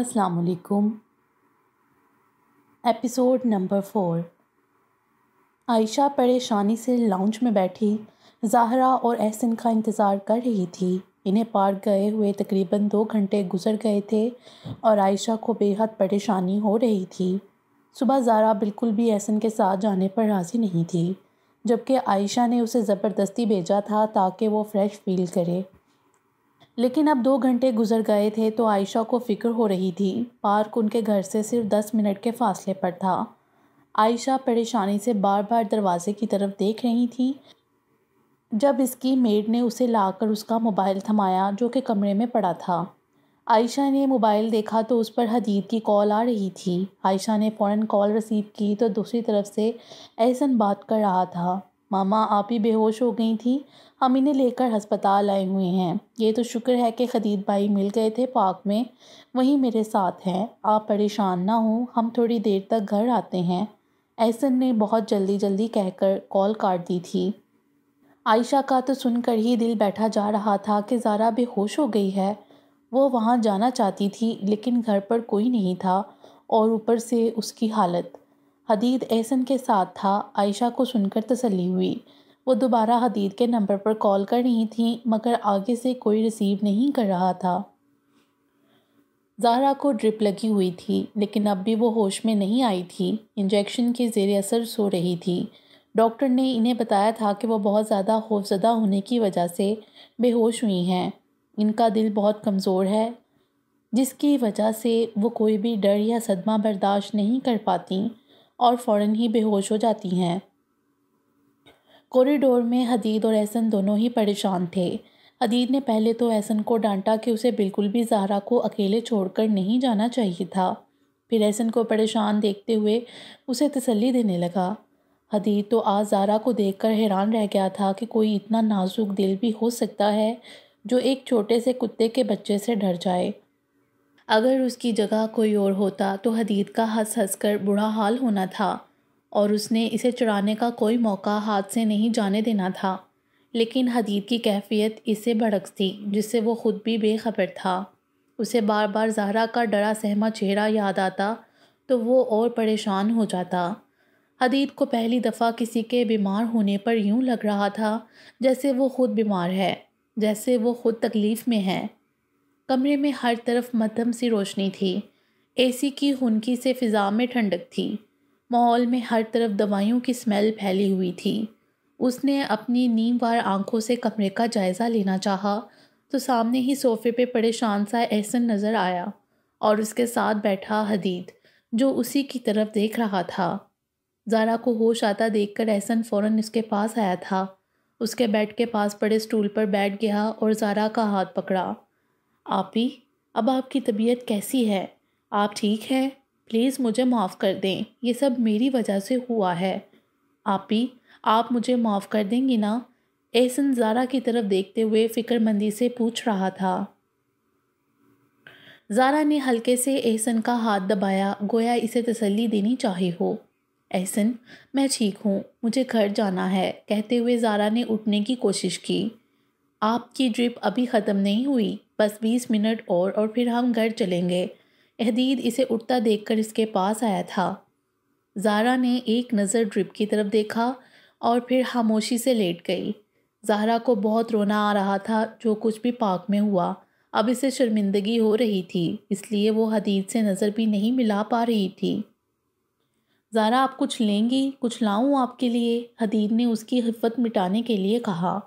असलकुम episode number four Ayesha परेशानी से लाउंज में बैठी जाहरा और एहसन का इंतज़ार कर रही थी इन्हें पार्क गए हुए तकरीबन दो घंटे गुजर गए थे और आयशा को बेहद परेशानी हो रही थी सुबह जारा बिल्कुल भी एहसन के साथ जाने पर राज़ी नहीं थी जबकि आयशा ने उसे ज़बरदस्ती भेजा था ताकि वो फ़्रेश फील करे लेकिन अब दो घंटे गुजर गए थे तो आयशा को फ़िक्र हो रही थी पार्क उनके घर से सिर्फ दस मिनट के फासले पर था आयशा परेशानी से बार बार दरवाजे की तरफ देख रही थी जब इसकी मेड ने उसे लाकर उसका मोबाइल थमाया जो कि कमरे में पड़ा था आयशा ने मोबाइल देखा तो उस पर हदीद की कॉल आ रही थी आयशा ने फ़ौर कॉल रिसीव की तो दूसरी तरफ से एहसन बात कर रहा था मामा आप ही बेहोश हो गई थी हम इन्हें लेकर अस्पताल आए हुए हैं ये तो शुक्र है कि खदीद भाई मिल गए थे पार्क में वहीं मेरे साथ हैं आप परेशान ना हो हम थोड़ी देर तक घर आते हैं ऐसन ने बहुत जल्दी जल्दी कहकर कॉल काट दी थी आयशा का तो सुनकर ही दिल बैठा जा रहा था कि ज़ारा बेहोश हो गई है वो वहाँ जाना चाहती थी लेकिन घर पर कोई नहीं था और ऊपर से उसकी हालत हदीद एहसन के साथ था आयशा को सुनकर तसली हुई वो दोबारा हदीद के नंबर पर कॉल कर रही थी मगर आगे से कोई रिसीव नहीं कर रहा था जारा को ड्रिप लगी हुई थी लेकिन अब भी वो होश में नहीं आई थी इंजेक्शन के जेर असर सो रही थी डॉक्टर ने इन्हें बताया था कि वो बहुत ज़्यादा खौफजदा होने की वजह से बेहोश हुई हैं इनका दिल बहुत कमज़ोर है जिसकी वजह से वो कोई भी डर या सदमा बर्दाश्त नहीं कर पाती और फ़ौर ही बेहोश हो जाती हैं कॉरिडोर में हदीद और एहसन दोनों ही परेशान थे हदीद ने पहले तो एहसन को डांटा कि उसे बिल्कुल भी जहरा को अकेले छोड़कर नहीं जाना चाहिए था फिर एहसन को परेशान देखते हुए उसे तसल्ली देने लगा हदीद तो आज जारा को देखकर हैरान रह गया था कि कोई इतना नाजुक दिल भी हो सकता है जो एक छोटे से कुत्ते के बच्चे से डर जाए अगर उसकी जगह कोई और होता तो हदीद का हंस हंस कर बुरा हाल होना था और उसने इसे चुराने का कोई मौका हाथ से नहीं जाने देना था लेकिन हदीद की कैफियत इससे भड़क थी जिससे वो ख़ुद भी बेखबर था उसे बार बार जहरा का डरा सहमा चेहरा याद आता तो वो और परेशान हो जाता हदीद को पहली दफ़ा किसी के बीमार होने पर यूं लग रहा था जैसे वो ख़ुद बीमार है जैसे वो ख़ुद तकलीफ़ में है कमरे में हर तरफ मध्यम सी रोशनी थी एसी की हुनकी से फ़िज़ा में ठंडक थी माहौल में हर तरफ दवाइयों की स्मेल फैली हुई थी उसने अपनी नीम वार आँखों से कमरे का जायज़ा लेना चाहा तो सामने ही सोफे पे पड़े शान सा एहसन नज़र आया और उसके साथ बैठा हदीद जो उसी की तरफ देख रहा था जारा को होश आता देखकर एहसन फ़ौरन उसके पास आया था उसके बेड के पास पड़े स्टूल पर बैठ गया और जारा का हाथ पकड़ा आपी अब आपकी तबीयत कैसी है आप ठीक हैं प्लीज़ मुझे माफ़ कर दें ये सब मेरी वजह से हुआ है आप ही आप मुझे माफ़ कर देंगी ना एहसन ज़ारा की तरफ देखते हुए फ़िक्रमंदी से पूछ रहा था ज़ारा ने हल्के से एहसन का हाथ दबाया गोया इसे तसल्ली देनी चाहे हो एहसन मैं ठीक हूँ मुझे घर जाना है कहते हुए ज़ारा ने उठने की कोशिश की आपकी ड्रिप अभी ख़त्म नहीं हुई बस बीस मिनट और और फिर हम घर चलेंगे अहदीद इसे उठता देखकर इसके पास आया था जारा ने एक नज़र ड्रिप की तरफ देखा और फिर खामोशी से लेट गई जहरा को बहुत रोना आ रहा था जो कुछ भी पाक में हुआ अब इसे शर्मिंदगी हो रही थी इसलिए वो हदीद से नज़र भी नहीं मिला पा रही थी ज़ारा आप कुछ लेंगी कुछ लाऊं आपके लिए हदीद ने उसकी हिफ़त मिटाने के लिए कहा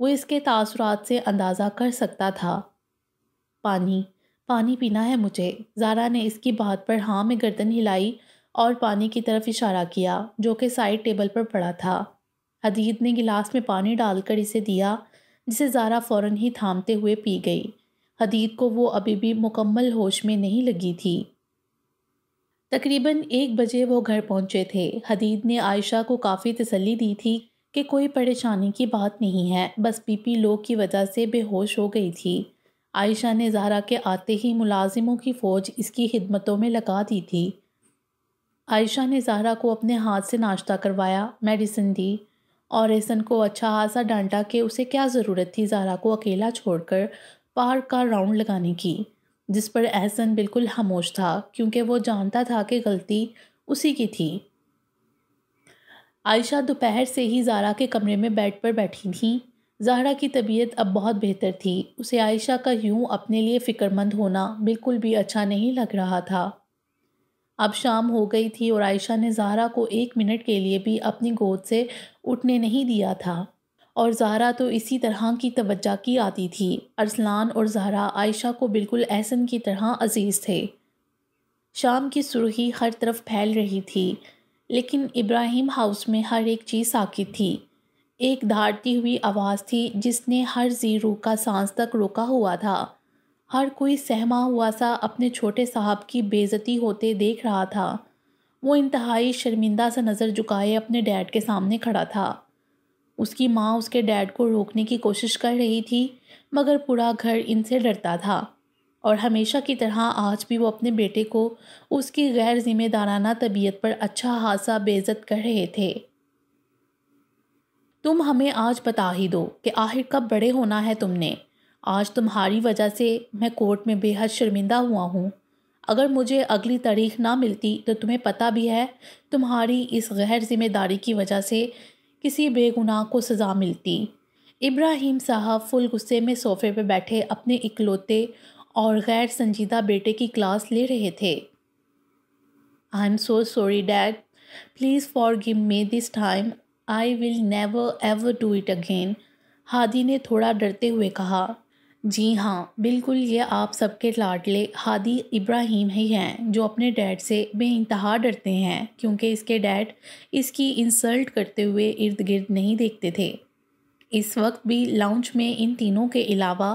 वो इसके तासरात से अंदाज़ा कर सकता था पानी पानी पीना है मुझे जारा ने इसकी बात पर हाँ में गर्दन हिलाई और पानी की तरफ इशारा किया जो कि साइड टेबल पर पड़ा था हदीद ने गिलास में पानी डालकर इसे दिया जिसे जारा फौरन ही थामते हुए पी गई हदीद को वो अभी भी मुकम्मल होश में नहीं लगी थी तकरीबन एक बजे वो घर पहुंचे थे हदीद ने आयशा को काफ़ी तसल्ली दी थी कि कोई परेशानी की बात नहीं है बस पीपी लो की वजह से बेहोश हो गई थी आयशा ने जहरा के आते ही मुलाजिमों की फ़ौज इसकी खिदमतों में लगा दी थी आयशा ने जहरा को अपने हाथ से नाश्ता करवाया मेडिसिन दी और एहसन को अच्छा हादसा डांटा कि उसे क्या ज़रूरत थी जहरा को अकेला छोड़कर पार्क का राउंड लगाने की जिस पर एहसन बिल्कुल खामोश था क्योंकि वो जानता था कि गलती उसी की थी आयशा दोपहर से ही जारा के कमरे में बेड पर बैठी थी जहरा की तबीयत अब बहुत बेहतर थी उसे आयशा का यूं अपने लिए फ़िक्रमंद होना बिल्कुल भी अच्छा नहीं लग रहा था अब शाम हो गई थी और आयशा ने जहरा को एक मिनट के लिए भी अपनी गोद से उठने नहीं दिया था और जहरा तो इसी तरह की तवज्जो की आती थी अरसलान और जहरा आयशा को बिल्कुल एहसन की तरह अजीज़ थे शाम की सुरखी हर तरफ फैल रही थी लेकिन इब्राहिम हाउस में हर एक चीज़ साकित थी एक धारती हुई आवाज़ थी जिसने हर जीरो का सांस तक रोका हुआ था हर कोई सहमा हुआ सा अपने छोटे साहब की बेजती होते देख रहा था वो इंतहाई शर्मिंदा सा नज़र झुकाए अपने डैड के सामने खड़ा था उसकी माँ उसके डैड को रोकने की कोशिश कर रही थी मगर पूरा घर इनसे डरता था और हमेशा की तरह आज भी वो अपने बेटे को उसकी गैर जिम्मेदाराना तबीयत पर अच्छा हादसा बेजत कर रहे थे तुम हमें आज बता ही दो कि आखिर कब बड़े होना है तुमने आज तुम्हारी वजह से मैं कोर्ट में बेहद शर्मिंदा हुआ हूँ अगर मुझे अगली तारीख ना मिलती तो तुम्हें पता भी है तुम्हारी इस गैर जिम्मेदारी की वजह से किसी बेगुनाह को सज़ा मिलती इब्राहिम साहब फुल गुस्से में सोफ़े पर बैठे अपने इकलौते और गैर संजीदा बेटे की क्लास ले रहे थे I am so sorry dad please forgive me this time I will never ever do it again Hadi ने थोड़ा डरते हुए कहा जी हाँ बिल्कुल ये आप सबके लाडले हादी इब्राहिम ही हैं जो अपने डैड से बे इंतहा डरते हैं क्योंकि इसके डैड इसकी इंसल्ट करते हुए इर्द गिर्द नहीं देखते थे इस वक्त भी लाउंज में इन तीनों के अलावा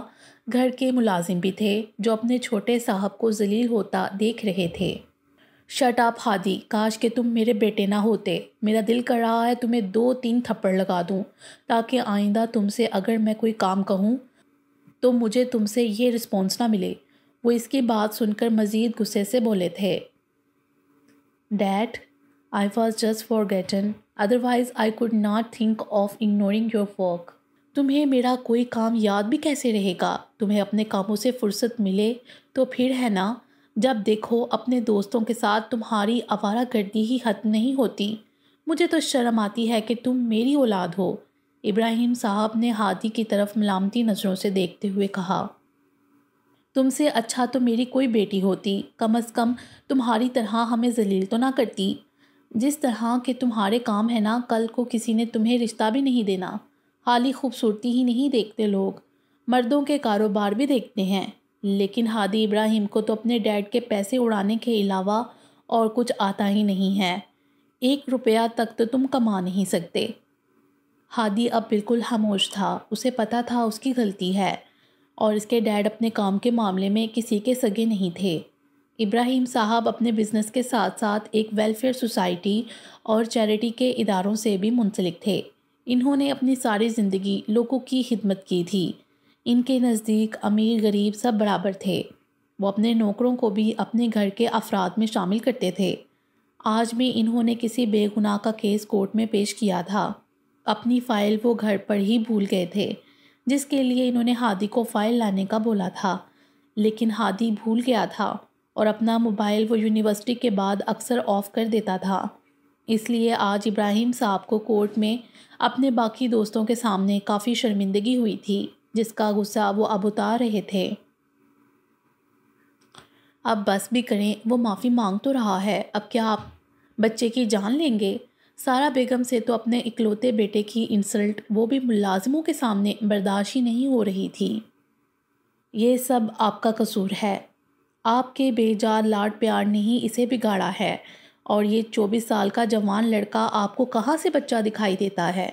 घर के मुलाजिम भी थे जो अपने छोटे साहब को जलील होता देख रहे थे शट आप हादी काश के तुम मेरे बेटे ना होते मेरा दिल कर रहा है तुम्हें दो तीन थप्पड़ लगा दूँ ताकि आइंदा तुमसे अगर मैं कोई काम कहूँ तो मुझे तुमसे ये रिस्पॉन्स ना मिले वो इसकी बात सुनकर मज़ीद गुस्से से बोले थे that I was just forgotten otherwise I could not think of ignoring your work तुम्हें मेरा कोई काम याद भी कैसे रहेगा तुम्हें अपने कामों से फुर्सत मिले तो फिर है ना जब देखो अपने दोस्तों के साथ तुम्हारी आवारा गर्दी ही खत्म नहीं होती मुझे तो शर्म आती है कि तुम मेरी औलाद हो इब्राहिम साहब ने हाथी की तरफ मिलामती नज़रों से देखते हुए कहा तुमसे अच्छा तो मेरी कोई बेटी होती कम अज़ कम तुम्हारी तरह हमें जलील तो ना करती जिस तरह के तुम्हारे काम है ना कल को किसी ने तुम्हें रिश्ता भी नहीं देना हाली खूबसूरती ही नहीं देखते लोग मर्दों के कारोबार भी देखते हैं लेकिन हादी इब्राहिम को तो अपने डैड के पैसे उड़ाने के अलावा और कुछ आता ही नहीं है एक रुपया तक तो तुम कमा नहीं सकते हादी अब बिल्कुल खामोश था उसे पता था उसकी गलती है और इसके डैड अपने काम के मामले में किसी के सगे नहीं थे इब्राहिम साहब अपने बिज़नेस के साथ साथ एक वेलफेयर सोसाइटी और चैरिटी के इदारों से भी मुंसलिक थे इन्होंने अपनी सारी ज़िंदगी लोगों की खिदमत की थी इनके नज़दीक अमीर गरीब सब बराबर थे वो अपने नौकरों को भी अपने घर के अफराद में शामिल करते थे आज भी इन्होंने किसी बेगुनाह का केस कोर्ट में पेश किया था अपनी फ़ाइल वो घर पर ही भूल गए थे जिसके लिए इन्होंने हादी को फ़ाइल लाने का बोला था लेकिन हादी भूल गया था और अपना मोबाइल वो यूनिवर्सिटी के बाद अक्सर ऑफ़ कर देता था इसलिए आज इब्राहिम साहब को कोर्ट में अपने बाकी दोस्तों के सामने काफ़ी शर्मिंदगी हुई थी जिसका गुस्सा वो अब उतार रहे थे अब बस भी करें वो माफ़ी मांग तो रहा है अब क्या आप बच्चे की जान लेंगे सारा बेगम से तो अपने इकलौते बेटे की इंसल्ट वो भी मुलाजमों के सामने बर्दाश्त ही नहीं हो रही थी ये सब आपका कसूर है आपके बेजार लाड प्यार ने ही इसे बिगाड़ा है और ये चौबीस साल का जवान लड़का आपको कहाँ से बच्चा दिखाई देता है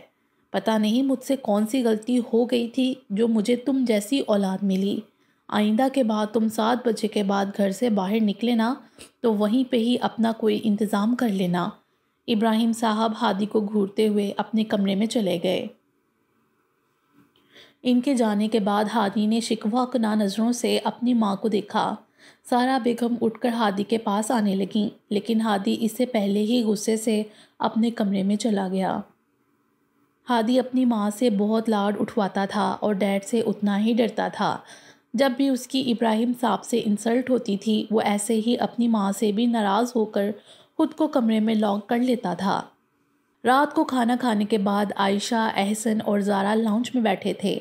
पता नहीं मुझसे कौन सी गलती हो गई थी जो मुझे तुम जैसी औलाद मिली आइंदा के बाद तुम सात बजे के बाद घर से बाहर निकले ना तो वहीं पे ही अपना कोई इंतज़ाम कर लेना इब्राहिम साहब हादी को घूरते हुए अपने कमरे में चले गए इनके जाने के बाद हादी ने शिकवा कना नज़रों से अपनी माँ को देखा सारा बेगम उठकर हादी के पास आने लगी लेकिन हादी इससे पहले ही गुस्से से अपने कमरे में चला गया हादी अपनी माँ से बहुत लाड उठवाता था और डैड से उतना ही डरता था जब भी उसकी इब्राहिम साहब से इंसल्ट होती थी वो ऐसे ही अपनी माँ से भी नाराज़ होकर खुद को कमरे में लॉक कर लेता था रात को खाना खाने के बाद आयशा एहसन और जारा लाउंज में बैठे थे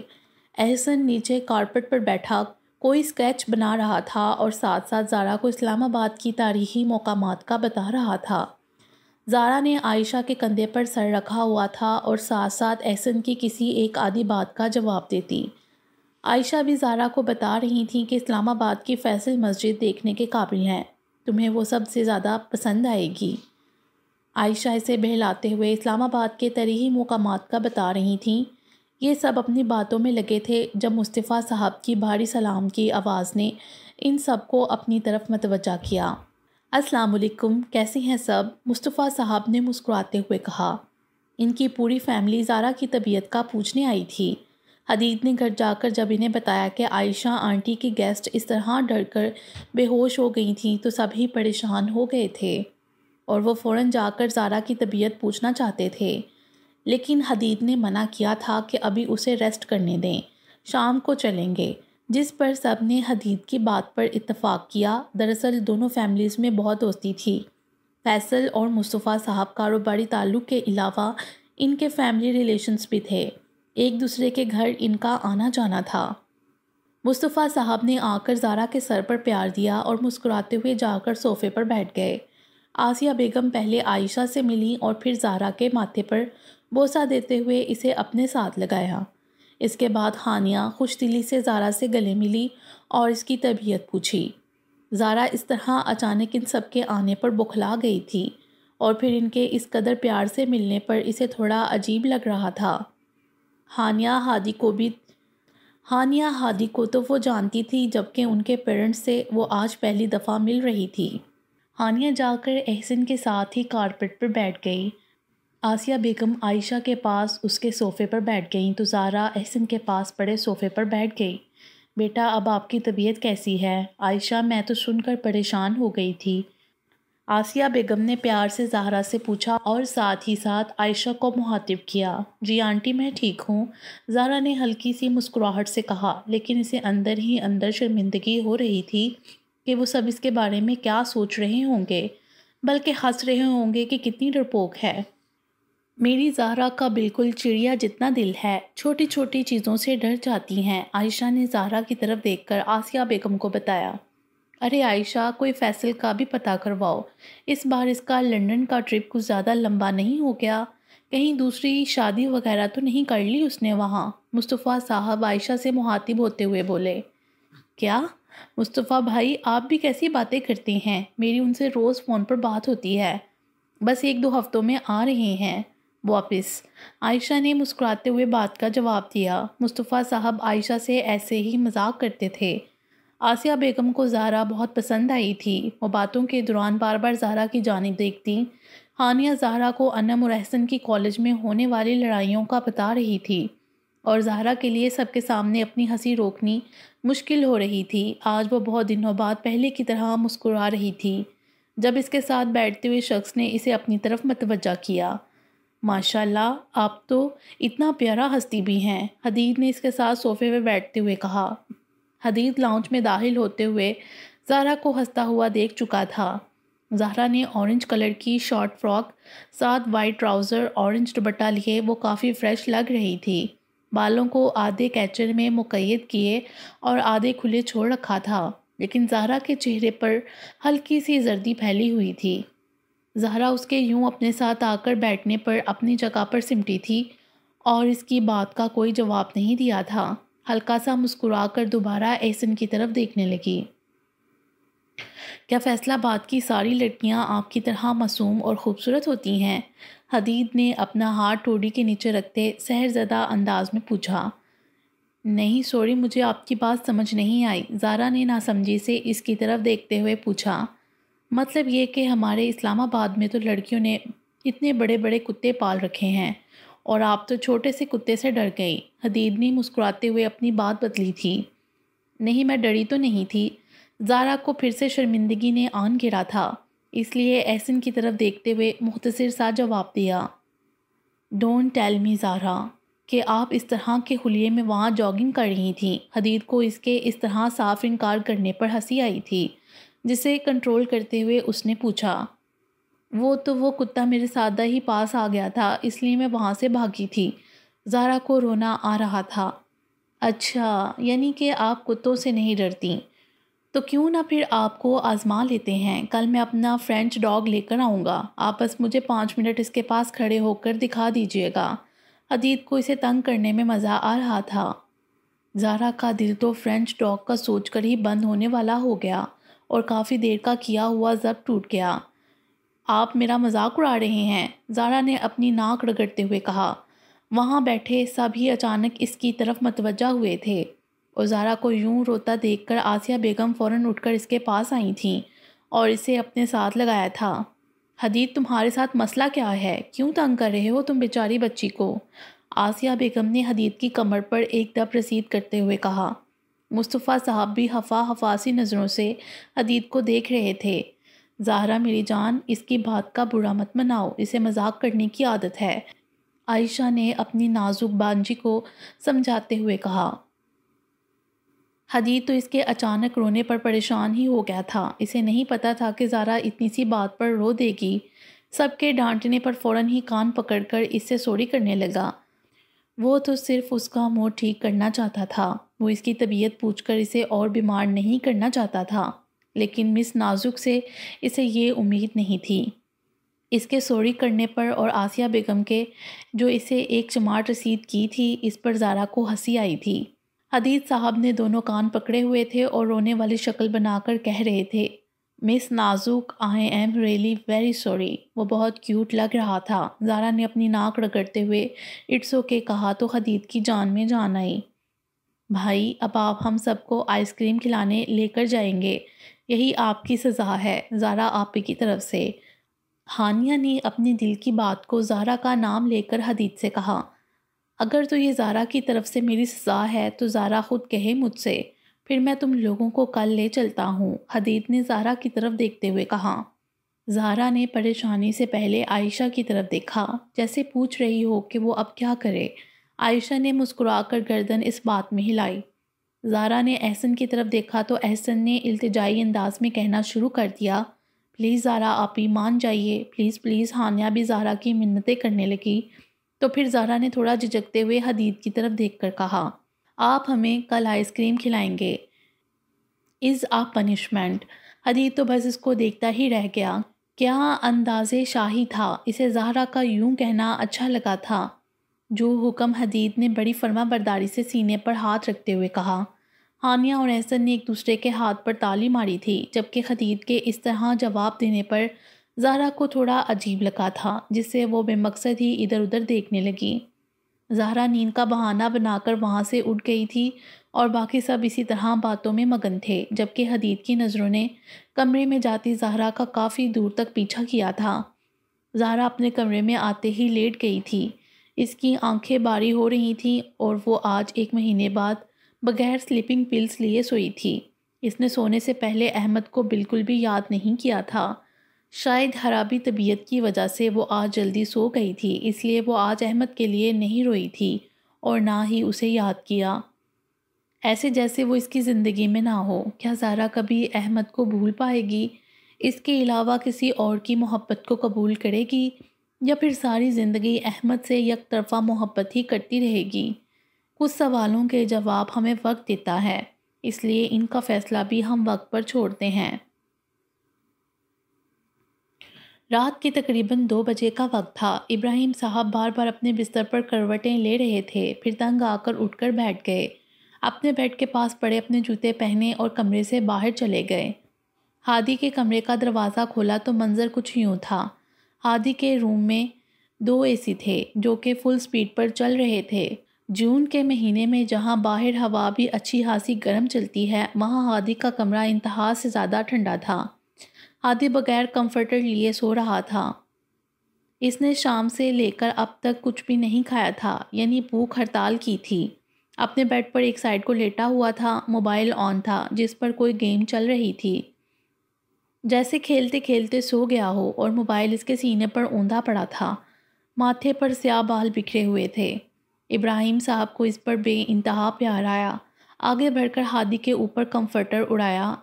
एहसन नीचे कारपेट पर बैठा कोई स्केच बना रहा था और साथ साथ जारा को इस्लामाबाद की तारीखी मकाम का बता रहा था जारा ने आयशा के कंधे पर सर रखा हुआ था और साथ साथ एहसन की किसी एक आधी बात का जवाब देती आयशा भी जारा को बता रही थी कि इस्लामाबाद की फैसल मस्जिद देखने के काबिल हैं तुम्हें वो सबसे ज़्यादा पसंद आएगी आयशा इसे बहलाते हुए इस्लामाबाद के तरीही मकाम का बता रही थी ये सब अपनी बातों में लगे थे जब मुस्तफ़ा साहब की भारी सलाम की आवाज़ ने इन सब को अपनी तरफ मतवजा किया अस्सलाम वालेकुम कैसे हैं सब मुस्तफ़ा साहब ने मुस्कुराते हुए कहा इनकी पूरी फैमिली जारा की तबीयत का पूछने आई थी हदीद ने घर जाकर जब इन्हें बताया कि आयशा आंटी के गेस्ट इस तरह डर कर बेहोश हो गई थी तो सभी परेशान हो गए थे और वो फ़ौर जाकर जारा की तबीयत पूछना चाहते थे लेकिन हदीद ने मना किया था कि अभी उसे रेस्ट करने दें शाम को चलेंगे जिस पर सब ने हदीद की बात पर इतफाक़ किया दरअसल दोनों फैमिलीज़ में बहुत दोस्ती थी फैसल और मुस्तफ़ा साहब कारोबारी ताल्लुक़ के अलावा इनके फैमिली रिलेशन्स भी थे एक दूसरे के घर इनका आना जाना था मुस्तफ़ा साहब ने आकर जारा के सर पर प्यार दिया और मुस्कुराते हुए जाकर सोफ़े पर बैठ गए आसिया बेगम पहले आयशा से मिली और फिर जारा के माथे पर बोसा देते हुए इसे अपने साथ लगाया इसके बाद हानिया खुश दिली से जारा से गले मिली और इसकी तबीयत पूछी जारा इस तरह अचानक इन सब के आने पर बुखला गई थी और फिर इनके इस कदर प्यार से मिलने पर इसे थोड़ा अजीब लग रहा था हानिया हादी को भी हानिया हादी को तो वो जानती थी जबकि उनके पेरेंट्स से वो आज पहली दफ़ा मिल रही थी हानिया जाकर एहसिन के साथ ही कारपेट पर बैठ गई आसिया बेगम आयशा के पास उसके सोफ़े पर बैठ गई तो जारा अहसन के पास पड़े सोफ़े पर बैठ गई बेटा अब आपकी तबीयत कैसी है आयशा मैं तो सुनकर परेशान हो गई थी आसिया बेगम ने प्यार से जहरा से पूछा और साथ ही साथ आयशा को मुहातिब किया जी आंटी मैं ठीक हूँ जहरा ने हल्की सी मुस्कुराहट से कहा लेकिन इसे अंदर ही अंदर शर्मिंदगी हो रही थी कि वो सब इसके बारे में क्या सोच रहे होंगे बल्कि हंस रहे होंगे कि कितनी डरपोक है मेरी जहरा का बिल्कुल चिड़िया जितना दिल है छोटी छोटी चीज़ों से डर जाती हैं आयशा ने जहरा की तरफ देखकर आसिया बेगम को बताया अरे आयशा कोई फैसल का भी पता करवाओ इस बार इसका लंदन का ट्रिप कुछ ज़्यादा लंबा नहीं हो गया कहीं दूसरी शादी वगैरह तो नहीं कर ली उसने वहाँ मुस्तफ़ा साहब आयशा से मुहातिब होते हुए बोले क्या मुस्तफ़ा भाई आप भी कैसी बातें करते हैं मेरी उनसे रोज़ फ़ोन पर बात होती है बस एक दो हफ्तों में आ रहे हैं वापस आयशा ने मुस्कुराते हुए बात का जवाब दिया मुस्तफ़ा साहब आयशा से ऐसे ही मजाक करते थे आसिया बेगम को जहरा बहुत पसंद आई थी वो बातों के दौरान बार बार जहरा की जानब देखती हानिया जहरा को अनम और अहसन की कॉलेज में होने वाली लड़ाइयों का बता रही थी और जहरा के लिए सबके सामने अपनी हंसी रोकनी मुश्किल हो रही थी आज वो बहुत दिनों बाद पहले की तरह मुस्कुरा रही थी जब इसके साथ बैठते हुए शख्स ने इसे अपनी तरफ मतवजा किया माशाल्लाह आप तो इतना प्यारा हस्ती भी हैं हदीद ने इसके साथ सोफ़े पर बैठते हुए कहा हदीद लाउंज में दाखिल होते हुए ज़ारा को हंसता हुआ देख चुका था जहरा ने ऑरेंज कलर की शॉर्ट फ्रॉक साथ वाइट ट्राउज़र ऑरेंज दुपट्टा लिए वो काफ़ी फ्रेश लग रही थी बालों को आधे कैचर में मुकैद किए और आधे खुले छोड़ रखा था लेकिन जहरा के चेहरे पर हल्की सी जर्दी फैली हुई थी जहरा उसके यूं अपने साथ आकर बैठने पर अपनी जगह पर सिमटी थी और इसकी बात का कोई जवाब नहीं दिया था हल्का सा मुस्कुरा कर दोबारा एहसन की तरफ देखने लगी क्या फैसलाबाद की सारी लड़कियां आपकी तरह मासूम और ख़ूबसूरत होती हैं हदीद ने अपना हाथ टोडी के नीचे रखते सहरजदा अंदाज में पूछा नहीं सॉरी मुझे आपकी बात समझ नहीं आई जारा ने नासमझी से इसकी तरफ देखते हुए पूछा मतलब ये कि हमारे इस्लामाबाद में तो लड़कियों ने इतने बड़े बड़े कुत्ते पाल रखे हैं और आप तो छोटे से कुत्ते से डर गई हदीद ने मुस्कुराते हुए अपनी बात बदली थी नहीं मैं डरी तो नहीं थी जारा को फिर से शर्मिंदगी ने आन गिरा था इसलिए एहसन की तरफ देखते हुए मुख्तर सा जवाब दिया डोंट टेल मी जारा कि आप इस तरह के हुलिये में वहाँ जॉगिंग कर रही थी हदीद को इसके इस तरह साफ इनकार करने पर हंसी आई थी जिसे कंट्रोल करते हुए उसने पूछा वो तो वो कुत्ता मेरे सादा ही पास आ गया था इसलिए मैं वहाँ से भागी थी ज़ारा को रोना आ रहा था अच्छा यानी कि आप कुत्तों से नहीं डरती तो क्यों ना फिर आपको आज़मा लेते हैं कल मैं अपना फ्रेंच डॉग लेकर आऊँगा आप बस मुझे पाँच मिनट इसके पास खड़े होकर दिखा दीजिएगा अदीत को इसे तंग करने में मज़ा आ रहा था ज़ारा का दिल तो फ्रेंच डॉग का सोचकर ही बंद होने वाला हो गया और काफ़ी देर का किया हुआ जब टूट गया आप मेरा मजाक उड़ा रहे हैं जारा ने अपनी नाक रगड़ते हुए कहा वहाँ बैठे सभी अचानक इसकी तरफ मतवजा हुए थे और जारा को यूं रोता देखकर आसिया बेगम फ़ौरन उठकर इसके पास आई थीं और इसे अपने साथ लगाया था हदीद तुम्हारे साथ मसला क्या है क्यों तंग कर रहे हो तुम बेचारी बच्ची को आसिया बेगम ने हदीद की कमर पर एक दब रसीद करते हुए कहा मुस्तफ़ा साहब भी हफा हफासी नज़रों से अदीत को देख रहे थे जहरा मेरी जान इसकी बात का बुरा मत मनाओ इसे मजाक करने की आदत है आयशा ने अपनी नाजुक बांझी को समझाते हुए कहा हदीद तो इसके अचानक रोने पर परेशान ही हो गया था इसे नहीं पता था कि ज़ारा इतनी सी बात पर रो देगी सबके डांटने पर फ़ौर ही कान पकड़कर इससे सोरी करने लगा वो तो सिर्फ उसका मुंह ठीक करना चाहता था वो इसकी तबीयत पूछकर इसे और बीमार नहीं करना चाहता था लेकिन मिस नाजुक से इसे ये उम्मीद नहीं थी इसके सॉरी करने पर और आसिया बेगम के जो इसे एक चमाट रसीद की थी इस पर जारा को हंसी आई थी हदीद साहब ने दोनों कान पकड़े हुए थे और रोने वाली शक्ल बनाकर कह रहे थे miss Nazuk I am really very sorry वो बहुत क्यूट लग रहा था जारा ने अपनी नाक रगड़ते हुए इट्स ओके कहा तो हदीद की जान में जान आई भाई अब आप हम सबको आइसक्रीम खिलाने लेकर जाएंगे यही आपकी सज़ा है ज़ारा आप की तरफ से हानिया ने अपने दिल की बात को ज़ारा का नाम लेकर हदीद से कहा अगर तो ये ज़ारा की तरफ से मेरी सज़ा है तो ज़ारा ख़ुद कहे मुझसे फिर मैं तुम लोगों को कल ले चलता हूँ हदीद ने ज़ारा की तरफ देखते हुए कहा ज़ारा ने परेशानी से पहले आयशा की तरफ देखा जैसे पूछ रही हो कि वो अब क्या करे आयशा ने मुस्कुराकर गर्दन इस बात में हिलाई जारा ने एहसन की तरफ देखा तो एहसन ने अल्तजाई अंदाज में कहना शुरू कर दिया प्लीज़ ज़ारा आप ही मान जाइए प्लीज़ प्लीज़ हानिया भी ज़ारा की मिन्नतें करने लगी तो फिर ज़ारा ने थोड़ा झिझकते हुए हदीद की तरफ देख कर कहा आप हमें कल आइसक्रीम खिलाएंगे इज़ आ पनिशमेंट हदीद तो बस इसको देखता ही रह गया क्या अंदाज़ शाही था इसे जहरा का यूं कहना अच्छा लगा था जो हुक्म हदीद ने बड़ी फर्मा बरदारी से सीने पर हाथ रखते हुए कहा हानिया और एहसन ने एक दूसरे के हाथ पर ताली मारी थी जबकि खदीद के इस तरह जवाब देने पर जहरा को थोड़ा अजीब लगा था जिससे वो बेमकसद ही इधर उधर देखने लगी जहरा नींद का बहाना बनाकर वहाँ से उठ गई थी और बाकी सब इसी तरह बातों में मगन थे जबकि हदीद की नज़रों ने कमरे में जाती जहरा का काफ़ी दूर तक पीछा किया था जहरा अपने कमरे में आते ही लेट गई थी इसकी आंखें बारी हो रही थीं और वो आज एक महीने बाद बगैर स्लीपिंग पिल्स लिए सोई थी इसने सोने से पहले अहमद को बिल्कुल भी याद नहीं किया था शायद खराबी तबीयत की वजह से वो आज जल्दी सो गई थी इसलिए वो आज अहमद के लिए नहीं रोई थी और ना ही उसे याद किया ऐसे जैसे वो इसकी ज़िंदगी में ना हो क्या जारा कभी अहमद को भूल पाएगी इसके अलावा किसी और की मोहब्बत को कबूल करेगी या फिर सारी ज़िंदगी अहमद से यक तरफा मोहब्बत ही करती रहेगी कुछ सवालों के जवाब हमें वक्त देता है इसलिए इनका फ़ैसला भी हम वक्त पर छोड़ते हैं रात के तकरीबन दो बजे का वक्त था इब्राहिम साहब बार बार अपने बिस्तर पर करवटें ले रहे थे फिर तंग आकर उठकर बैठ गए अपने बेड के पास पड़े अपने जूते पहने और कमरे से बाहर चले गए हादी के कमरे का दरवाज़ा खोला तो मंज़र कुछ यूँ था आदि के रूम में दो एसी थे जो कि फुल स्पीड पर चल रहे थे जून के महीने में जहां बाहर हवा भी अच्छी खासी गर्म चलती है वहां आदि का कमरा इंतहा से ज़्यादा ठंडा था आदि बगैर कंफर्टर लिए सो रहा था इसने शाम से लेकर अब तक कुछ भी नहीं खाया था यानी भूख हड़ताल की थी अपने बेड पर एक साइड को लेटा हुआ था मोबाइल ऑन था जिस पर कोई गेम चल रही थी जैसे खेलते खेलते सो गया हो और मोबाइल इसके सीने पर ऊंधा पड़ा था माथे पर स्या बाल बिखरे हुए थे इब्राहिम साहब को इस पर बे इंतहा प्यार आया आगे बढ़कर हादी के ऊपर कंफर्टर उड़ाया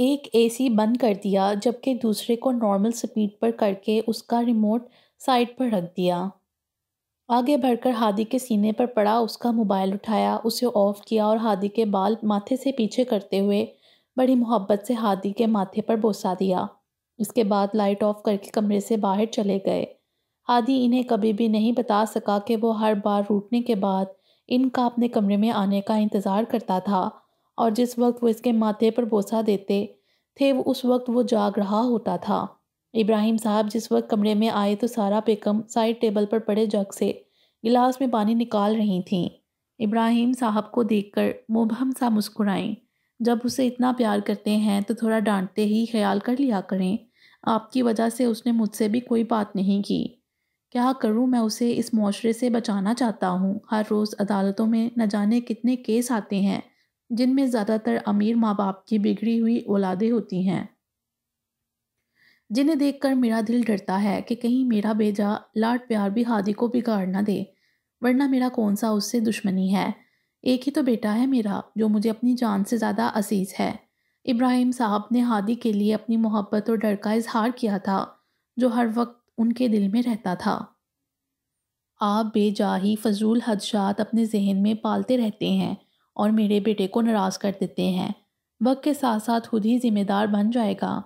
एक एसी बंद कर दिया जबकि दूसरे को नॉर्मल स्पीड पर करके उसका रिमोट साइड पर रख दिया आगे बढ़कर हादी के सीने पर पड़ा उसका मोबाइल उठाया उसे ऑफ़ किया और हादी के बाल माथे से पीछे करते हुए बड़ी मोहब्बत से हादी के माथे पर बोसा दिया उसके बाद लाइट ऑफ करके कमरे से बाहर चले गए हादी इन्हें कभी भी नहीं बता सका कि वो हर बार रूटने के बाद इनका अपने कमरे में आने का इंतज़ार करता था और जिस वक्त वो इसके माथे पर बोसा देते थे वो उस वक्त वो जाग रहा होता था इब्राहिम साहब जिस वक्त कमरे में आए तो सारा बेगम साइड टेबल पर पड़े जग से गिलास में पानी निकाल रही थी इब्राहिम साहब को देखकर मुबहम सा मुस्कुराएं जब उसे इतना प्यार करते हैं तो थोड़ा डांटते ही ख्याल कर लिया करें आपकी वजह से उसने मुझसे भी कोई बात नहीं की क्या करूं मैं उसे इस मुआरे से बचाना चाहता हूं हर रोज़ अदालतों में न जाने कितने केस आते हैं जिनमें ज़्यादातर अमीर माँ बाप की बिगड़ी हुई औलादें होती हैं जिन्हें देखकर मेरा दिल डरता है कि कहीं मेरा बेजा लाड प्यार भी हादी को बिगाड़ ना दे वरना मेरा कौन सा उससे दुश्मनी है एक ही तो बेटा है मेरा जो मुझे अपनी जान से ज़्यादा अजीज़ है इब्राहिम साहब ने हादी के लिए अपनी मोहब्बत और डर का इजहार किया था जो हर वक्त उनके दिल में रहता था आप बेजाही फजूल हदशात अपने जहन में पालते रहते हैं और मेरे बेटे को नाराज़ कर देते हैं वक्त के साथ साथ खुद ही ज़िम्मेदार बन जाएगा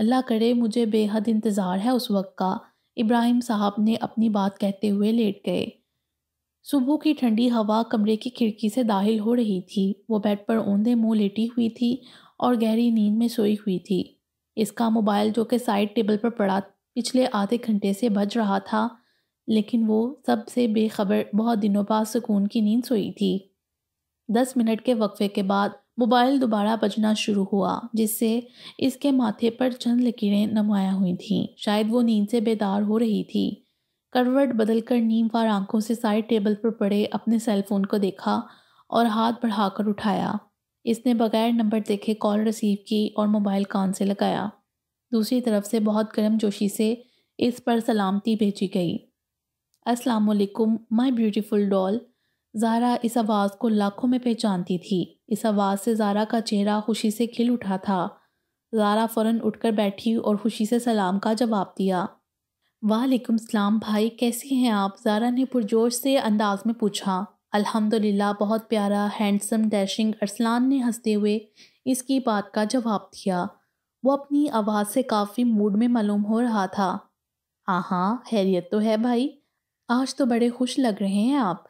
अल्लाह करे मुझे बेहद इंतज़ार है उस वक्त का इब्राहिम साहब ने अपनी बात कहते हुए लेट गए सुबह की ठंडी हवा कमरे की खिड़की से दाखिल हो रही थी वो बेड पर ओंधे मुंह लेटी हुई थी और गहरी नींद में सोई हुई थी इसका मोबाइल जो कि साइड टेबल पर पड़ा पिछले आधे घंटे से बज रहा था लेकिन वो सबसे बेखबर बहुत दिनों बाद सुकून की नींद सोई थी दस मिनट के वक्फे के बाद मोबाइल दोबारा बजना शुरू हुआ जिससे इसके माथे पर चंद लकीरें नमाया हुई थीं शायद वो नींद से बेदार हो रही थी करवट बदल कर नीमवार आंखों से साइड टेबल पर पड़े अपने सेलफोन को देखा और हाथ बढ़ाकर उठाया इसने बगैर नंबर देखे कॉल रिसीव की और मोबाइल कान से लगाया दूसरी तरफ से बहुत गर्म जोशी से इस पर सलामती भेजी गई वालेकुम माई ब्यूटीफुल डॉल जारा इस आवाज़ को लाखों में पहचानती थी इस आवाज़ से जारा का चेहरा खुशी से खिल उठा था जारा फ़ौरन उठकर बैठी और खुशी से सलाम का जवाब दिया वालेकुम सलाम भाई कैसे हैं आप जारा ने पुरजोश से अंदाज में पूछा अल्हम्दुलिल्लाह बहुत प्यारा हैंडसम डैशिंग अरसलान ने हंसते हुए इसकी बात का जवाब दिया वो अपनी आवाज़ से काफ़ी मूड में मालूम हो रहा था हाँ हाँ हैरियत तो है भाई आज तो बड़े खुश लग रहे हैं आप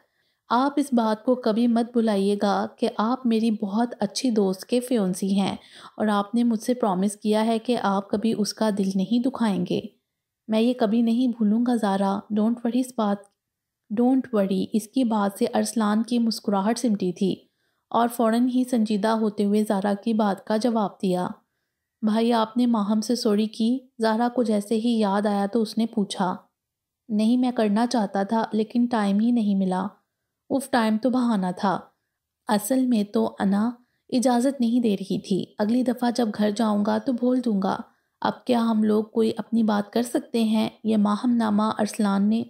आप इस बात को कभी मत बुलाइएगा कि आप मेरी बहुत अच्छी दोस्त के फ्योन्सी हैं और आपने मुझसे प्रॉमिस किया है कि आप कभी उसका दिल नहीं दुखाएंगे मैं ये कभी नहीं भूलूंगा ज़ारा डोंट वरी इस बात डोंट वरी इसकी बात से अरसलान की मुस्कुराहट सिमटी थी और फ़ौर ही संजीदा होते हुए ज़ारा की बात का जवाब दिया भाई आपने माहम से सॉरी की ज़ारा को जैसे ही याद आया तो उसने पूछा नहीं मैं करना चाहता था लेकिन टाइम ही नहीं मिला उफ टाइम तो बहाना था असल में तो अना इजाज़त नहीं दे रही थी अगली दफ़ा जब घर जाऊंगा तो बोल दूंगा अब क्या हम लोग कोई अपनी बात कर सकते हैं यह नामा अरसलान ने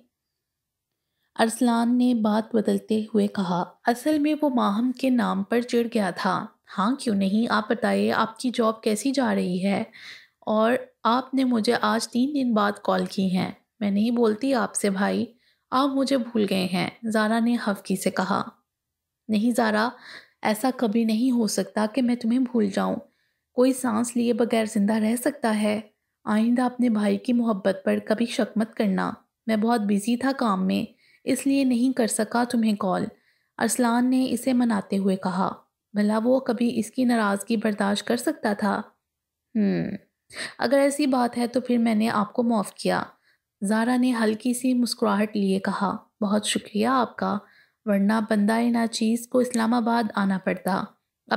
अरसलान ने बात बदलते हुए कहा असल में वो माहम के नाम पर चिढ़ गया था हाँ क्यों नहीं आप बताइए आपकी जॉब कैसी जा रही है और आपने मुझे आज तीन दिन बाद कॉल की हैं मैं नहीं बोलती आपसे भाई आप मुझे भूल गए हैं जारा ने हफकी से कहा नहीं जारा ऐसा कभी नहीं हो सकता कि मैं तुम्हें भूल जाऊं कोई सांस लिए बगैर जिंदा रह सकता है आइंदा अपने भाई की मोहब्बत पर कभी शक मत करना मैं बहुत बिजी था काम में इसलिए नहीं कर सका तुम्हें कॉल अरसलान ने इसे मनाते हुए कहा भला वो कभी इसकी नाराज़गी बर्दाश्त कर सकता था हम्म, अगर ऐसी बात है तो फिर मैंने आपको माफ़ किया जारा ने हल्की सी मुस्कुराहट लिए कहा बहुत शुक्रिया आपका वरना बंदा ना चीज़ को इस्लामाबाद आना पड़ता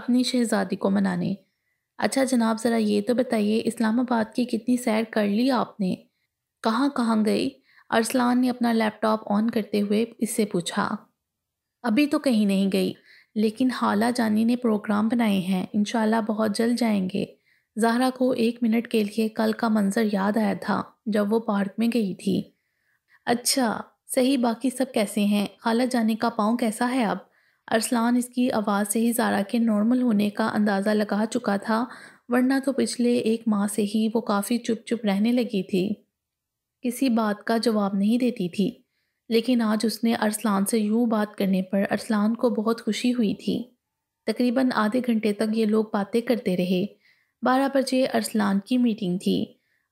अपनी शहजादी को मनाने अच्छा जनाब ज़रा ये तो बताइए इस्लामाबाद की कितनी सैर कर ली आपने कहाँ कहाँ गई अरसलान ने अपना लैपटॉप ऑन करते हुए इससे पूछा अभी तो कहीं नहीं गई लेकिन हाला जानी ने प्रोग्राम बनाए हैं इन बहुत जल्द जाएंगे जहरा को एक मिनट के लिए कल का मंजर याद आया था जब वो पार्क में गई थी अच्छा सही बाकी सब कैसे हैं खाला जाने का पाँव कैसा है अब अरसलान इसकी आवाज़ से ही जारा के नॉर्मल होने का अंदाज़ा लगा चुका था वरना तो पिछले एक माह से ही वो काफ़ी चुप चुप रहने लगी थी किसी बात का जवाब नहीं देती थी लेकिन आज उसने अरसलान से यूँ बात करने पर अरसलान को बहुत खुशी हुई थी तकरीबन आधे घंटे तक ये लोग बातें करते रहे बारह बजे अरसलान की मीटिंग थी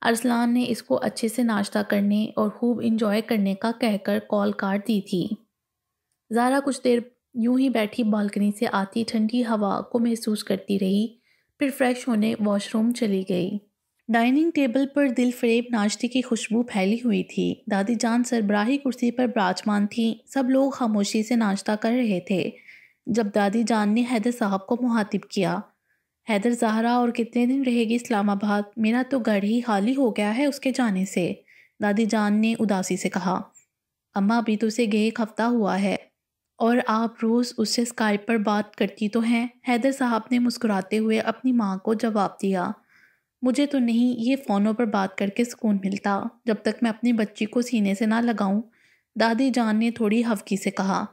अरसलान ने इसको अच्छे से नाश्ता करने और खूब इंजॉय करने का कहकर कॉल काट दी थी ज़ारा कुछ देर यूं ही बैठी बालकनी से आती ठंडी हवा को महसूस करती रही फिर फ्रेश होने वॉशरूम चली गई डाइनिंग टेबल पर दिल फ्रेब नाश्ते की खुशबू फैली हुई थी दादी जान सरबराही कुर्सी पर ब्राजमान थी सब लोग खामोशी से नाश्ता कर रहे थे जब दादी जान ने हैदर साहब को मुहातिब किया हैदर जहरा और कितने दिन रहेगी इस्लामाबाद मेरा तो घर ही खाली हो गया है उसके जाने से दादी जान ने उदासी से कहा अम्मा अभी तो उसे गए एक हफ्ता हुआ है और आप रोज़ उससे स्काइप पर बात करती तो हैं हैदर साहब ने मुस्कुराते हुए अपनी माँ को जवाब दिया मुझे तो नहीं ये फ़ोनों पर बात करके सुकून मिलता जब तक मैं अपनी बच्ची को सीने से ना लगाऊं दादी जान ने थोड़ी हवकी से कहा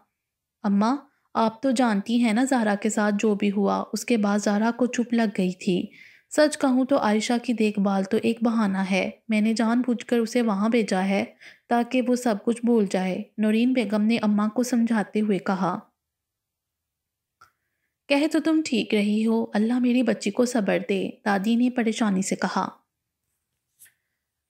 अम्मा आप तो जानती हैं ना जारा के साथ जो भी हुआ उसके बाद जारा को चुप लग गई थी सच कहूँ तो आयशा की देखभाल तो एक बहाना है मैंने जानबूझकर उसे वहाँ भेजा है ताकि वो सब कुछ भूल जाए नौरीन बेगम ने अम्मा को समझाते हुए कहा कह तो तुम ठीक रही हो अल्लाह मेरी बच्ची को सबर दे दादी ने परेशानी से कहा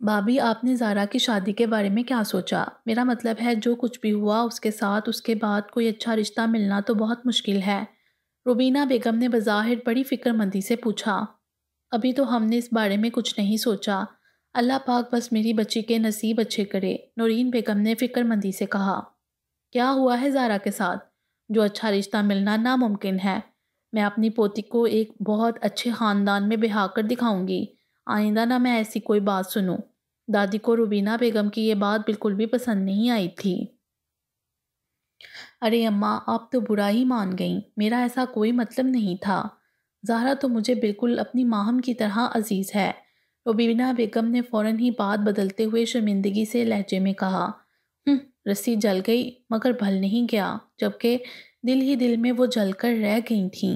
भाभी आपने जारा की शादी के बारे में क्या सोचा मेरा मतलब है जो कुछ भी हुआ उसके साथ उसके बाद कोई अच्छा रिश्ता मिलना तो बहुत मुश्किल है रुबीना बेगम ने बज़ाहिर बड़ी फ़िक्रमंदी से पूछा अभी तो हमने इस बारे में कुछ नहीं सोचा अल्लाह पाक बस मेरी बच्ची के नसीब अच्छे करे नौरीन बेगम ने फ़िक्रमंदी से कहा क्या हुआ है जारा के साथ जो अच्छा रिश्ता मिलना नामुमकिन है मैं अपनी पोती को एक बहुत अच्छे ख़ानदान में बिहा कर दिखाऊँगी आइंदा ना मैं ऐसी कोई बात सुनूँ दादी को रुबीना बेगम की ये बात बिल्कुल भी पसंद नहीं आई थी अरे अम्मा आप तो बुरा ही मान गईं मेरा ऐसा कोई मतलब नहीं था जहरा तो मुझे बिल्कुल अपनी माहम की तरह अजीज़ है रुबीना बेगम ने फ़ौर ही बात बदलते हुए शर्मिंदगी से लहजे में कहा हम्म, रस्सी जल गई मगर भल नहीं गया जबकि दिल ही दिल में वो जल कर रह गई थीं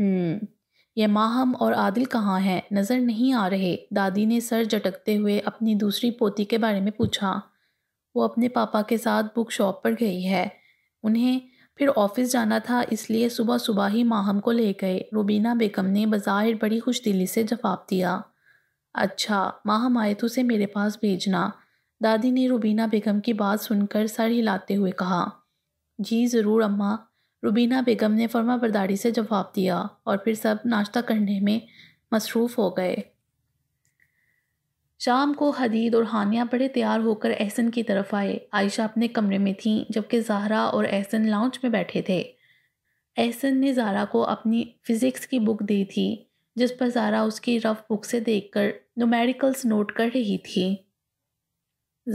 हम्म, यह माहम और आदिल कहाँ हैं नज़र नहीं आ रहे दादी ने सर झटकते हुए अपनी दूसरी पोती के बारे में पूछा वो अपने पापा के साथ बुक शॉप पर गई है उन्हें फिर ऑफिस जाना था इसलिए सुबह सुबह ही माहम को ले गए रुबीना बेगम ने बज़ाहिर बड़ी खुश दिली से जवाब दिया अच्छा माहम आए तो उसे मेरे पास भेजना दादी ने रुबीना बेगम की बात सुनकर सर हिलाते हुए कहा जी ज़रूर अम्मा रुबीना बेगम ने फर्मा बरदारी से जवाब दिया और फिर सब नाश्ता करने में मसरूफ़ हो गए शाम को हदीद और हानिया बड़े तैयार होकर एहसन की तरफ आए आयशा अपने कमरे में थी जबकि जहरा और एहसन लाउंज में बैठे थे एहसन ने जारा को अपनी फ़िज़िक्स की बुक दी थी जिस पर जारा उसकी रफ बुक से देखकर नोमेरिकल्स नोट कर रही थी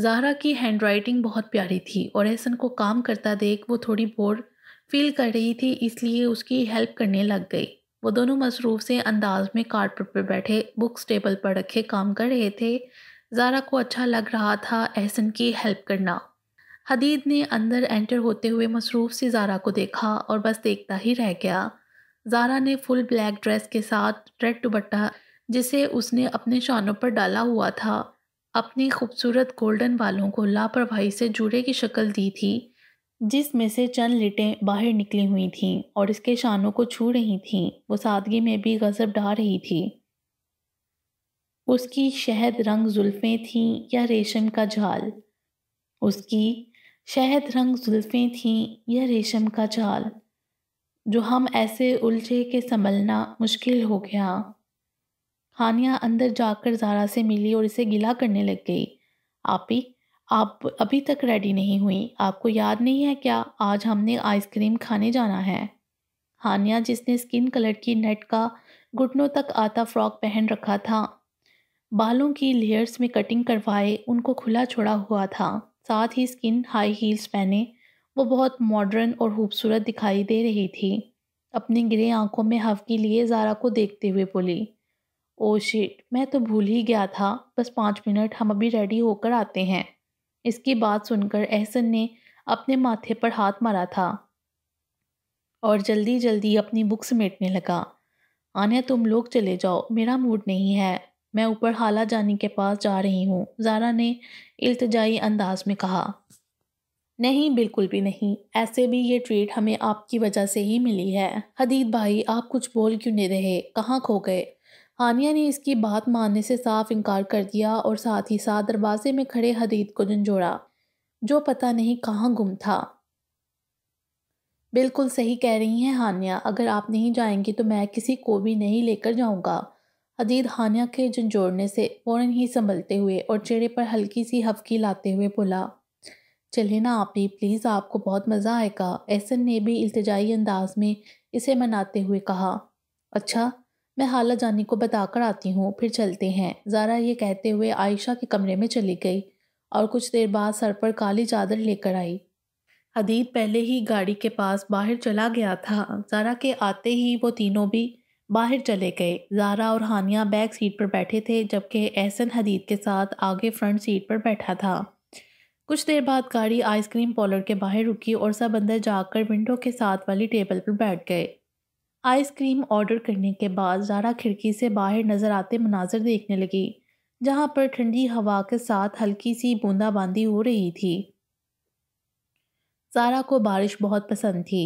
जारा की हैंड राइटिंग बहुत प्यारी थी और एहसन को काम करता देख वो थोड़ी बोर फील कर रही थी इसलिए उसकी हेल्प करने लग गई वो दोनों मसरूफ़ से अंदाज में कारपेट पर बैठे बुक्स टेबल पर रखे काम कर रहे थे ज़ारा को अच्छा लग रहा था एहसन की हेल्प करना हदीद ने अंदर एंटर होते हुए मसरूफ़ से ज़ारा को देखा और बस देखता ही रह गया ज़ारा ने फुल ब्लैक ड्रेस के साथ रेड दुपट्टा जिसे उसने अपने शानों पर डाला हुआ था अपनी खूबसूरत गोल्डन बालों को लापरवाही से जूड़े की शक्ल दी थी जिसमें से चंद लिटें बाहर निकली हुई थीं और इसके शानों को छू रही थीं वो सादगी में भी गजब डा रही थी उसकी शहद रंग जुल्फ़ें थीं या रेशम का झाल उसकी शहद रंग जुल्फ़ें थीं या रेशम का झाल जो हम ऐसे उलझे के संभलना मुश्किल हो गया हानिया अंदर जाकर जारा से मिली और इसे गिला करने लग गई आपी आप अभी तक रेडी नहीं हुई आपको याद नहीं है क्या आज हमने आइसक्रीम खाने जाना है हानिया जिसने स्किन कलर की नेट का घुटनों तक आता फ्रॉक पहन रखा था बालों की लेयर्स में कटिंग करवाए उनको खुला छोड़ा हुआ था साथ ही स्किन हाई हील्स पहने वो बहुत मॉडर्न और खूबसूरत दिखाई दे रही थी अपनी गिरे आंखों में के लिए जारा को देखते हुए बोली ओ oh शिट मैं तो भूल ही गया था बस पाँच मिनट हम अभी रेडी होकर आते हैं इसकी बात सुनकर एहसन ने अपने माथे पर हाथ मारा था और जल्दी जल्दी अपनी बुक समेटने लगा आने तुम लोग चले जाओ मेरा मूड नहीं है मैं ऊपर हाला जानी के पास जा रही हूँ जारा ने इल्तजाई अंदाज में कहा नहीं बिल्कुल भी नहीं ऐसे भी ये ट्रीट हमें आपकी वजह से ही मिली है हदीद भाई आप कुछ बोल क्यों नहीं रहे कहाँ खो गए हानिया ने इसकी बात मानने से साफ इनकार कर दिया और साथ ही साथ दरवाजे में खड़े हदीद को झंझोड़ा जो पता नहीं कहाँ गुम था बिल्कुल सही कह रही हैं हानिया अगर आप नहीं जाएंगी तो मैं किसी को भी नहीं लेकर जाऊंगा हदीद हानिया के झंझोड़ने से फ़ौर ही संभलते हुए और चेहरे पर हल्की सी हफकी लाते हुए बोला चलिए ना आप ही प्लीज़ आपको बहुत मज़ा आएगा एहसन ने भी इल्तजाई अंदाज में इसे मनाते हुए कहा अच्छा मैं हाला जानी को बताकर आती हूँ फिर चलते हैं ज़ारा ये कहते हुए आयशा के कमरे में चली गई और कुछ देर बाद सर पर काली चादर लेकर आई हदीद पहले ही गाड़ी के पास बाहर चला गया था ज़ारा के आते ही वो तीनों भी बाहर चले गए ज़ारा और हानिया बैक सीट पर बैठे थे जबकि एहसन हदीद के साथ आगे फ्रंट सीट पर बैठा था कुछ देर बाद गाड़ी आइसक्रीम पॉलर के बाहर रुकी और सब अंदर जाकर विंडो के साथ वाली टेबल पर बैठ गए आइसक्रीम ऑर्डर करने के बाद ज़ारा खिड़की से बाहर नज़र आते मनाजर देखने लगी जहाँ पर ठंडी हवा के साथ हल्की सी बूंदाबांदी हो रही थी ज़ारा को बारिश बहुत पसंद थी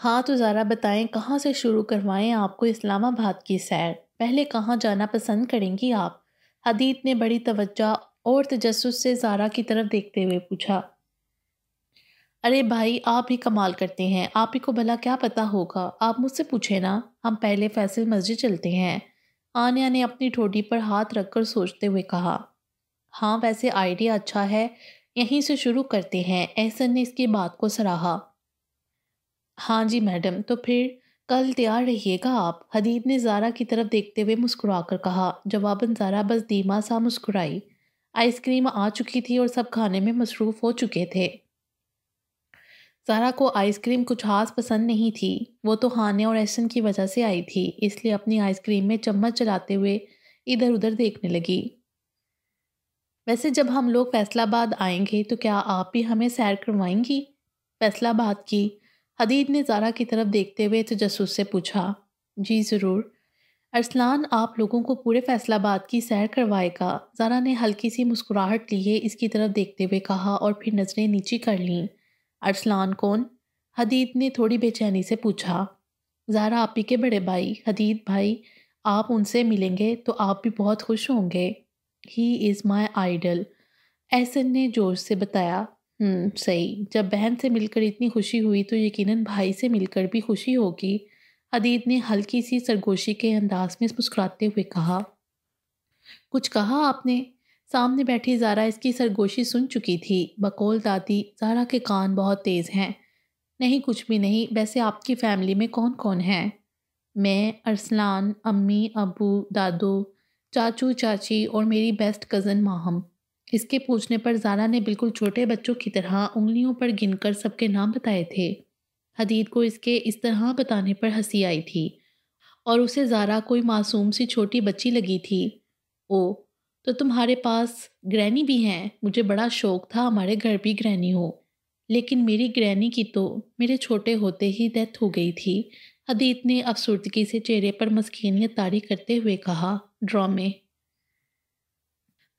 हाँ तो ज़ारा बताएं कहाँ से शुरू करवाएं आपको इस्लामाबाद की सैर पहले कहाँ जाना पसंद करेंगी आप हदीत ने बड़ी तवज्जा और तजस से ज़ारा की तरफ देखते हुए पूछा अरे भाई आप ही कमाल करते हैं आप ही को भला क्या पता होगा आप मुझसे पूछे ना हम पहले फैसल मस्जिद चलते हैं आनिया ने अपनी ठोडी पर हाथ रखकर सोचते हुए कहा हाँ वैसे आइडिया अच्छा है यहीं से शुरू करते हैं एहसन ने इसकी बात को सराहा हाँ जी मैडम तो फिर कल तैयार रहिएगा आप हदीब ने जारा की तरफ देखते हुए मुस्कुरा कर कहा जवाबन जारा बस धीमा सा मुस्कुराई आइसक्रीम आ चुकी थी और सब खाने में मसरूफ़ हो चुके थे सारा को आइसक्रीम कुछ खास पसंद नहीं थी वो तो हाने और एहसन की वजह से आई थी इसलिए अपनी आइसक्रीम में चम्मच चलाते हुए इधर उधर देखने लगी वैसे जब हम लोग फैसलाबाद आएंगे तो क्या आप भी हमें सैर करवाएंगी फैसलाबाद की हदीद ने जारा की तरफ देखते हुए तजस्स तो से पूछा जी ज़रूर अरसलान आप लोगों को पूरे फैसलाबाद की सैर करवाएगा जारा ने हल्की सी मुस्कुराहट लिए इसकी तरफ देखते हुए कहा और फिर नज़रें नीचे कर लीं अरसलान कौन हदीद ने थोड़ी बेचैनी से पूछा ज़ारा आप ही के बड़े भाई हदीद भाई आप उनसे मिलेंगे तो आप भी बहुत खुश होंगे he is my idol Ehsan ने जोश से बताया हम्म, सही जब बहन से मिलकर इतनी खुशी हुई तो यकीनन भाई से मिलकर भी खुशी होगी हदीद ने हल्की सी सरगोशी के अंदाज में मुस्कुराते हुए कहा कुछ कहा आपने सामने बैठी जारा इसकी सरगोशी सुन चुकी थी बकोल दादी जारा के कान बहुत तेज़ हैं नहीं कुछ भी नहीं वैसे आपकी फैमिली में कौन कौन है मैं अरसलान अम्मी अबू दादू चाचू चाची और मेरी बेस्ट कज़न माहम इसके पूछने पर जारा ने बिल्कुल छोटे बच्चों की तरह उंगलियों पर गिनकर सबके नाम बताए थे हदीद को इसके इस तरह बताने पर हंसी आई थी और उसे जारा कोई मासूम सी छोटी बच्ची लगी थी ओ तो तुम्हारे पास ग्रैनी भी हैं मुझे बड़ा शौक था हमारे घर भी ग्रैनी हो लेकिन मेरी ग्रैनी की तो मेरे छोटे होते ही डेथ हो गई थी अदीत ने अफसुर्दगी से चेहरे पर मस्किनियत तारी करते हुए कहा ड्रामे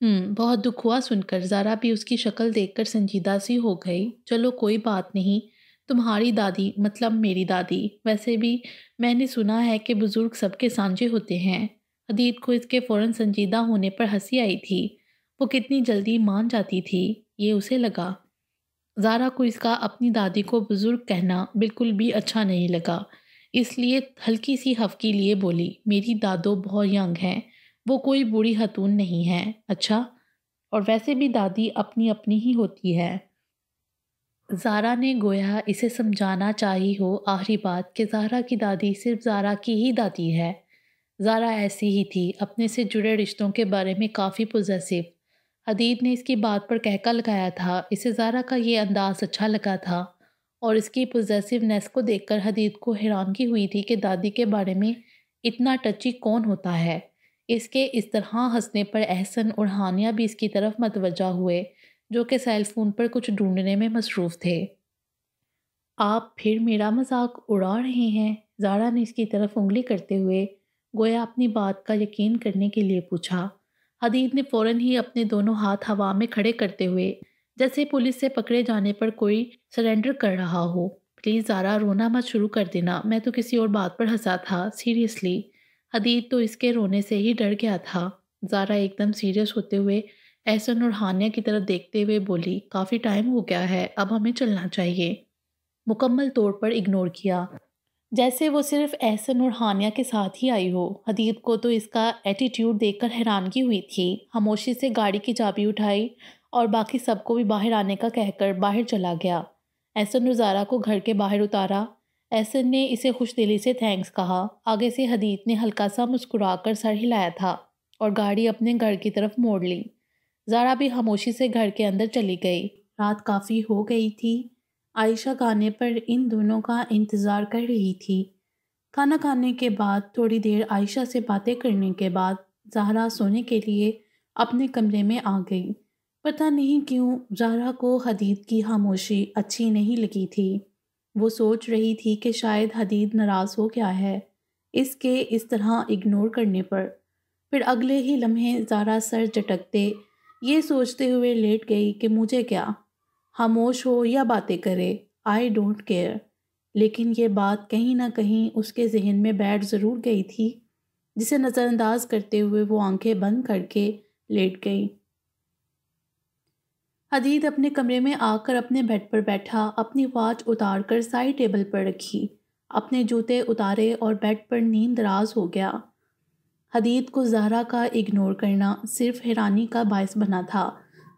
हम्म, बहुत दुख हुआ सुनकर ज़रा भी उसकी शक्ल देखकर संजीदा सी हो गई चलो कोई बात नहीं तुम्हारी दादी मतलब मेरी दादी वैसे भी मैंने सुना है कि बुज़ुर्ग सबके सांझे होते हैं अदीत को इसके फ़ौरन संजीदा होने पर हंसी आई थी वो कितनी जल्दी मान जाती थी ये उसे लगा ज़ारा को इसका अपनी दादी को बुज़ुर्ग कहना बिल्कुल भी अच्छा नहीं लगा इसलिए हल्की सी हफकी लिए बोली मेरी दादो बहुत यंग हैं वो कोई बूढ़ी हतून नहीं है अच्छा और वैसे भी दादी अपनी अपनी ही होती है जारा ने गोया इसे समझाना चाही हो आखिरी बात कि जारा की दादी सिर्फ जारा की ही दादी है ज़ारा ऐसी ही थी अपने से जुड़े रिश्तों के बारे में काफ़ी पोजेसिव हदीद ने इसकी बात पर कहका लगाया था इसे ज़ारा का ये अंदाज़ अच्छा लगा था और इसकी पोजेसिवनेस को देखकर हदीद को हैरानगी हुई थी कि दादी के बारे में इतना टची कौन होता है इसके इस तरह हंसने पर एहसन और हानिया भी इसकी तरफ मतवजा हुए जो कि सेल फ़ोन पर कुछ ढूंढने में मसरूफ़ थे आप फिर मेरा मजाक उड़ा रहे हैं जारा ने इसकी तरफ उंगली करते हुए गोया अपनी बात का यकीन करने के लिए पूछा हदीद ने फौरन ही अपने दोनों हाथ हवा में खड़े करते हुए जैसे पुलिस से पकड़े जाने पर कोई सरेंडर कर रहा हो प्लीज़ ज़ारा रोना मत शुरू कर देना मैं तो किसी और बात पर हंसा था सीरियसली हदीद तो इसके रोने से ही डर गया था ज़ारा एकदम सीरियस होते हुए एहसन और हानिया की तरफ देखते हुए बोली काफ़ी टाइम हो गया है अब हमें चलना चाहिए मुकम्मल तौर पर इग्नोर किया जैसे वो सिर्फ एहसन और हानिया के साथ ही आई हो हदीब को तो इसका एटीट्यूड देखकर हैरानगी हुई थी खामोशी से गाड़ी की चाबी उठाई और बाकी सबको भी बाहर आने का कहकर बाहर चला गया एहसन ज़ारा को घर के बाहर उतारा एहसन ने इसे खुश दिली से थैंक्स कहा आगे से हदीत ने हल्का सा मुस्कुरा कर सर हिलाया था और गाड़ी अपने घर की तरफ मोड़ ली ज़ारा भी खामोशी से घर के अंदर चली गई रात काफ़ी हो गई थी आयशा खाने पर इन दोनों का इंतज़ार कर रही थी खाना खाने के बाद थोड़ी देर आयशा से बातें करने के बाद जहरा सोने के लिए अपने कमरे में आ गई पता नहीं क्यों जहरा को हदीद की खामोशी अच्छी नहीं लगी थी वो सोच रही थी कि शायद हदीद नाराज़ हो गया है इसके इस तरह इग्नोर करने पर फिर अगले ही लम्हे ज़ारा सर झटकते ये सोचते हुए लेट गई कि मुझे क्या खामोश हो या बातें करे आई डोंट केयर लेकिन ये बात कहीं ना कहीं उसके जहन में बैठ ज़रूर गई थी जिसे नज़रअंदाज करते हुए वो आंखें बंद करके लेट गई हदीद अपने कमरे में आकर अपने बेड पर बैठा अपनी वॉच उतार कर साइड टेबल पर रखी अपने जूते उतारे और बेड पर नींद दराज हो गया हदीद को जहरा का इग्नोर करना सिर्फ हैरानी का बायस बना था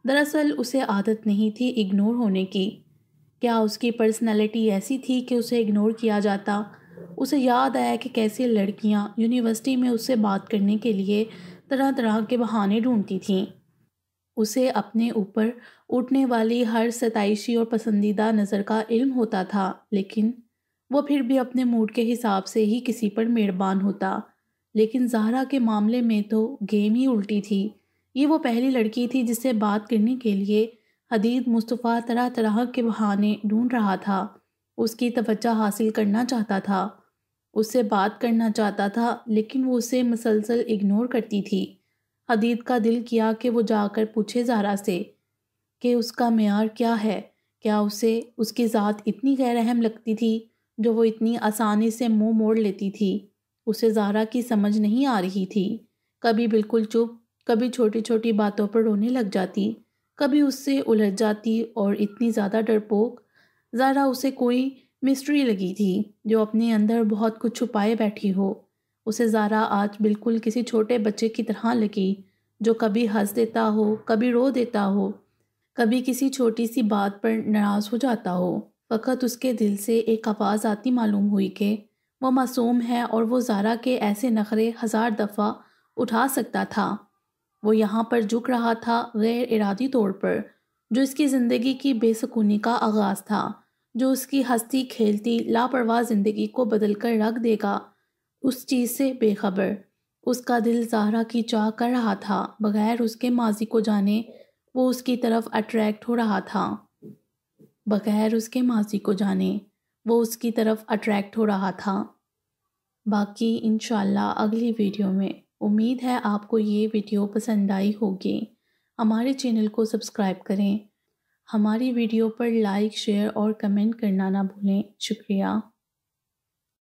दरअसल उसे आदत नहीं थी इग्नोर होने की क्या उसकी पर्सनैलिटी ऐसी थी कि उसे इग्नोर किया जाता उसे याद आया कि कैसे लड़कियां यूनिवर्सिटी में उससे बात करने के लिए तरह तरह के बहाने ढूंढती थीं उसे अपने ऊपर उठने वाली हर सतशी और पसंदीदा नज़र का इल्म होता था लेकिन वो फिर भी अपने मूड के हिसाब से ही किसी पर मेहरबान होता लेकिन जहरा के मामले में तो गेम ही उल्टी थी ये वो पहली लड़की थी जिससे बात करने के लिए हदीद मुस्तफ़ा तरह तरह के बहाने ढूंढ रहा था उसकी तवज्जो हासिल करना चाहता था उससे बात करना चाहता था लेकिन वो उसे मसलसल इग्नोर करती थी हदीद का दिल किया कि वो जाकर पूछे जारा से कि उसका मैार क्या है क्या उसे उसकी ज़ात इतनी गैर अहम लगती थी जो वो इतनी आसानी से मुंह मोड़ लेती थी उसे जारा की समझ नहीं आ रही थी कभी बिल्कुल चुप कभी छोटी छोटी बातों पर रोने लग जाती कभी उससे उलझ जाती और इतनी ज़्यादा डरपोक ज़ारा उसे कोई मिस्ट्री लगी थी जो अपने अंदर बहुत कुछ छुपाए बैठी हो उसे ज़ारा आज बिल्कुल किसी छोटे बच्चे की तरह लगी जो कभी हंस देता हो कभी रो देता हो कभी किसी छोटी सी बात पर नाराज़ हो जाता हो फ़कत उसके दिल से एक आवाज़ आती मालूम हुई कि वो मासूम है और वो ज़ारा के ऐसे नखरे हज़ार दफ़ा उठा सकता था वो यहाँ पर झुक रहा था गैर इरादी तौर पर जो इसकी ज़िंदगी की बेसकूनी का आगाज़ था जो उसकी हस्ती खेलती लापरवाह ज़िंदगी को बदल कर रख देगा उस चीज़ से बेखबर उसका दिल जहरा की चाह कर रहा था बगैर उसके माजी को जाने वो उसकी तरफ अट्रैक्ट हो रहा था बगैर उसके माजी को जाने वो उसकी तरफ अट्रैक्ट हो रहा था बाकी इन अगली वीडियो में उम्मीद है आपको ये वीडियो पसंद आई होगी हमारे चैनल को सब्सक्राइब करें हमारी वीडियो पर लाइक शेयर और कमेंट करना ना भूलें शुक्रिया